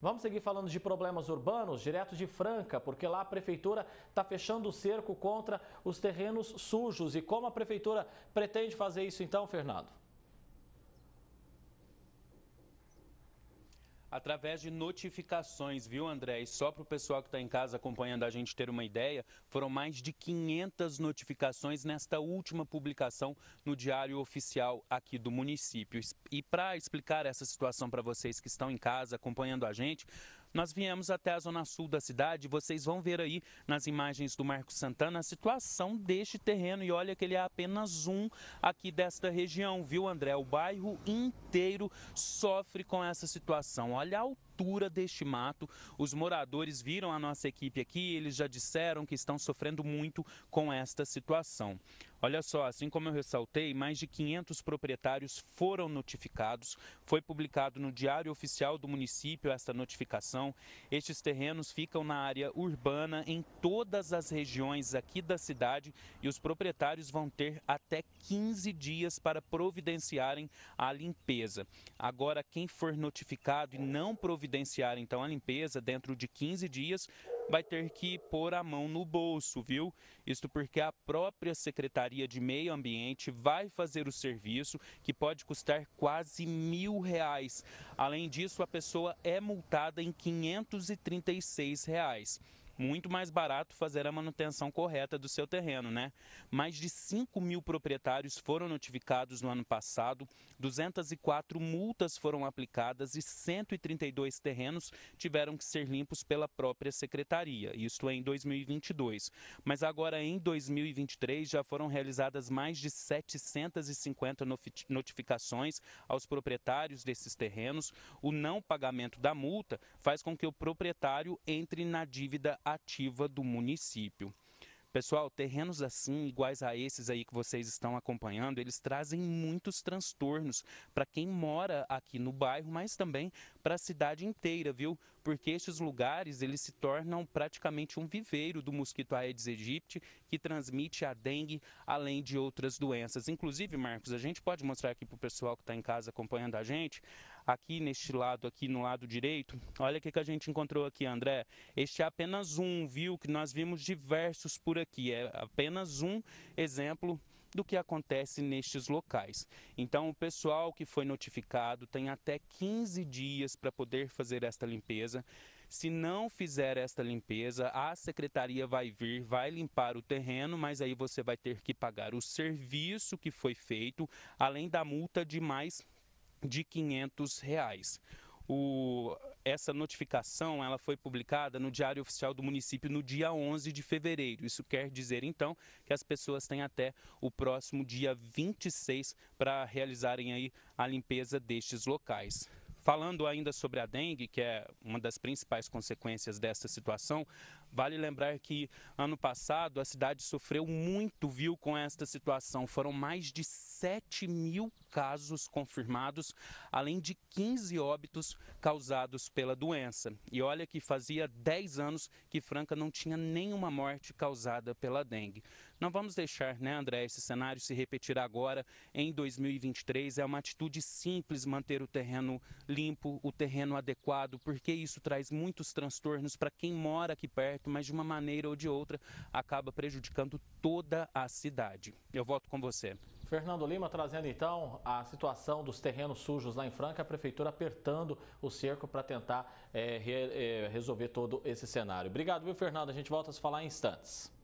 Vamos seguir falando de problemas urbanos, direto de Franca, porque lá a prefeitura está fechando o cerco contra os terrenos sujos. E como a prefeitura pretende fazer isso então, Fernando? através de notificações, viu, André? E só para o pessoal que está em casa acompanhando a gente ter uma ideia, foram mais de 500 notificações nesta última publicação no Diário Oficial aqui do município. E para explicar essa situação para vocês que estão em casa acompanhando a gente, nós viemos até a zona sul da cidade, vocês vão ver aí nas imagens do Marco Santana a situação deste terreno e olha que ele é apenas um aqui desta região, viu André? O bairro inteiro sofre com essa situação. Olha a altura altura deste mato. Os moradores viram a nossa equipe aqui, eles já disseram que estão sofrendo muito com esta situação. Olha só, assim como eu ressaltei, mais de 500 proprietários foram notificados. Foi publicado no Diário Oficial do município esta notificação. Estes terrenos ficam na área urbana em todas as regiões aqui da cidade e os proprietários vão ter até 15 dias para providenciarem a limpeza. Agora, quem for notificado e não providenciar providenciar então a limpeza dentro de 15 dias, vai ter que pôr a mão no bolso, viu? Isto porque a própria Secretaria de Meio Ambiente vai fazer o serviço, que pode custar quase mil reais. Além disso, a pessoa é multada em 536 reais muito mais barato fazer a manutenção correta do seu terreno, né? Mais de 5 mil proprietários foram notificados no ano passado, 204 multas foram aplicadas e 132 terrenos tiveram que ser limpos pela própria secretaria, isto é, em 2022. Mas agora em 2023 já foram realizadas mais de 750 notificações aos proprietários desses terrenos. O não pagamento da multa faz com que o proprietário entre na dívida ativa do município. Pessoal, terrenos assim, iguais a esses aí que vocês estão acompanhando, eles trazem muitos transtornos para quem mora aqui no bairro, mas também para a cidade inteira, viu? porque estes lugares eles se tornam praticamente um viveiro do mosquito Aedes aegypti, que transmite a dengue, além de outras doenças. Inclusive, Marcos, a gente pode mostrar aqui para o pessoal que está em casa acompanhando a gente, aqui neste lado, aqui no lado direito, olha o que, que a gente encontrou aqui, André. Este é apenas um, viu, que nós vimos diversos por aqui, é apenas um exemplo do que acontece nestes locais. Então, o pessoal que foi notificado tem até 15 dias para poder fazer esta limpeza. Se não fizer esta limpeza, a secretaria vai vir, vai limpar o terreno, mas aí você vai ter que pagar o serviço que foi feito, além da multa de mais de 500 reais. O, essa notificação ela foi publicada no Diário Oficial do município no dia 11 de fevereiro. Isso quer dizer, então, que as pessoas têm até o próximo dia 26 para realizarem aí a limpeza destes locais. Falando ainda sobre a dengue, que é uma das principais consequências desta situação, Vale lembrar que ano passado a cidade sofreu muito, viu, com esta situação. Foram mais de 7 mil casos confirmados, além de 15 óbitos causados pela doença. E olha que fazia 10 anos que Franca não tinha nenhuma morte causada pela dengue. Não vamos deixar, né, André, esse cenário se repetir agora em 2023. É uma atitude simples manter o terreno limpo, o terreno adequado, porque isso traz muitos transtornos para quem mora aqui perto certo, mas de uma maneira ou de outra acaba prejudicando toda a cidade. Eu volto com você. Fernando Lima trazendo então a situação dos terrenos sujos lá em Franca, a prefeitura apertando o cerco para tentar é, re, é, resolver todo esse cenário. Obrigado, viu, Fernando? A gente volta a se falar em instantes.